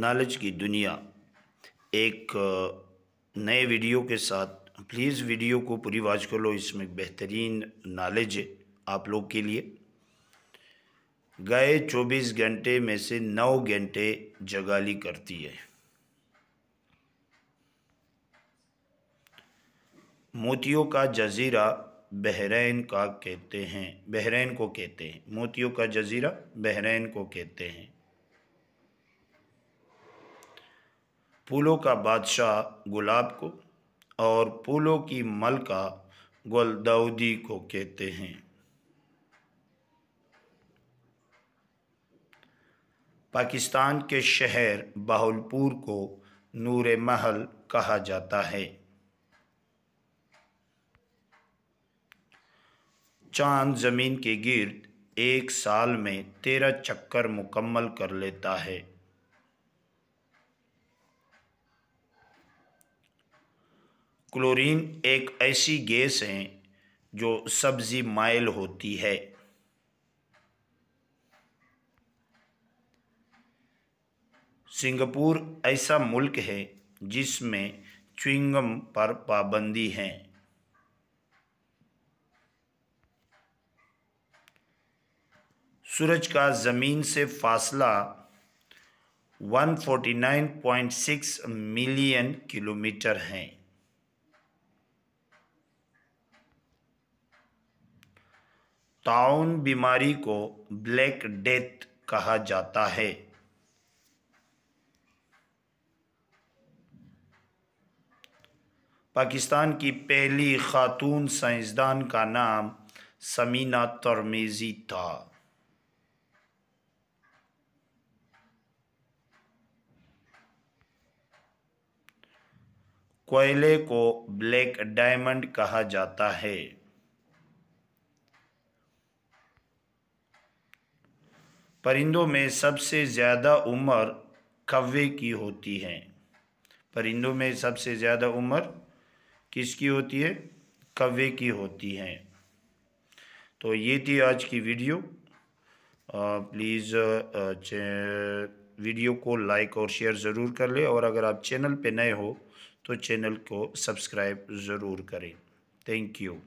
knowledge की दुनिया एक नए वीडियो के साथ प्लीज़ वीडियो को पूरी वाच कर लो इसमें बेहतरीन नॉलेज आप लोग के लिए गए 24 घंटे में से 9 घंटे जगाली करती है मोतियों का जजीरा बहरीन का कहते हैं बहरीन को कहते हैं मोतियों का जजीरा बहरीन को कहते हैं फूलों का बादशाह गुलाब को और फूलों की मलका गुलदाउदी को कहते हैं पाकिस्तान के शहर बाहुलपुर को नूर महल कहा जाता है चांद ज़मीन के गिर्द एक साल में तेरह चक्कर मुकम्मल कर लेता है क्लोरीन एक ऐसी गैस है जो सब्ज़ी माइल होती है सिंगापुर ऐसा मुल्क है जिसमें च्विंगम पर पाबंदी है सूरज का ज़मीन से फासला 149.6 मिलियन किलोमीटर हैं ताउन बीमारी को ब्लैक डेथ कहा जाता है पाकिस्तान की पहली खातून साइंसदान का नाम समीना तरमेज़ी था कोयले को ब्लैक डायमंड कहा जाता है परिंदों में सबसे ज़्यादा उम्र कौवे की होती है परिंदों में सबसे ज़्यादा उम्र किसकी होती है कौवे की होती है तो ये थी आज की वीडियो प्लीज़ वीडियो को लाइक और शेयर ज़रूर कर लें और अगर आप चैनल पे नए हो तो चैनल को सब्सक्राइब ज़रूर करें थैंक यू